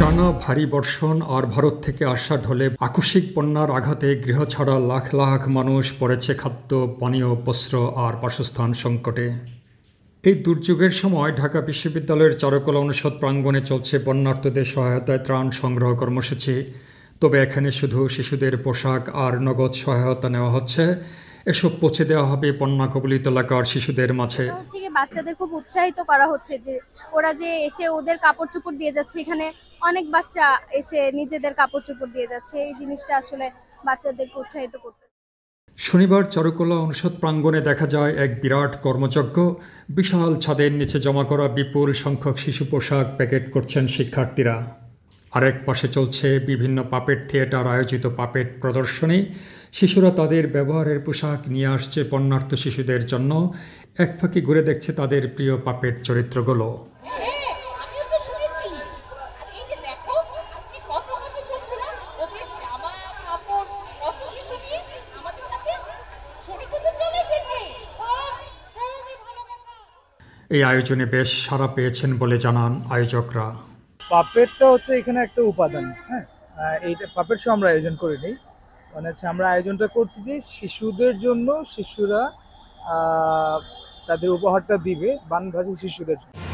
টানা ভারী বর্ষণ আর ভারত থেকে আসা ঢলে আকস্মিক বন্যার আঘাতে গৃহ ছাড়া লাখ লাখ মানুষ পড়েছে খাদ্য পানীয় বস্ত্র আর বাসস্থান সংকটে এই দুর্যোগের সময় ঢাকা বিশ্ববিদ্যালয়ের চারুকলা অনুষদ প্রাঙ্গণে চলছে বন্যার্থদের সহায়তায় ত্রাণ সংগ্রহ কর্মসূচি তবে এখানে শুধু শিশুদের পোশাক আর নগদ সহায়তা নেওয়া হচ্ছে এসব পৌঁছে দেওয়া হবে বন্যা কবলিত এলাকার শিশুদের মাঝে বাচ্চাদের খুব উৎসাহিত করা হচ্ছে যে ওরা যে এসে ওদের কাপড় চোপড় দিয়ে যাচ্ছে এখানে অনেক বাচ্চা এসে নিজেদের কাপড় চোপড় দিয়ে যাচ্ছে এই জিনিসটা আসলে বাচ্চাদেরকে উৎসাহিত করতে শনিবার চারুকলা অনুষদ প্রাঙ্গণে দেখা যায় এক বিরাট কর্মযজ্ঞ বিশাল ছাদের নিচে জমা করা বিপুল সংখ্যক শিশু পোশাক প্যাকেট করছেন শিক্ষার্থীরা আরেক পাশে চলছে বিভিন্ন পাপেট থিয়েটার আয়োজিত পাপেট প্রদর্শনী শিশুরা তাদের ব্যবহারের পোশাক নিয়ে আসছে পণ্যার্থ শিশুদের জন্য এক ফাঁকি ঘুরে দেখছে তাদের প্রিয় পাপেট চরিত্রগুলো এই আয়োজনে বেশ সাড়া পেয়েছেন বলে জানান আয়োজকরা পাপেটটা হচ্ছে এখানে একটা উপাদান হ্যাঁ এইটা পাপেট সব আমরা আয়োজন করে নিই মানে হচ্ছে আমরা আয়োজনটা করছি যে শিশুদের জন্য শিশুরা তাদের উপহারটা দিবে ভাষী শিশুদের জন্য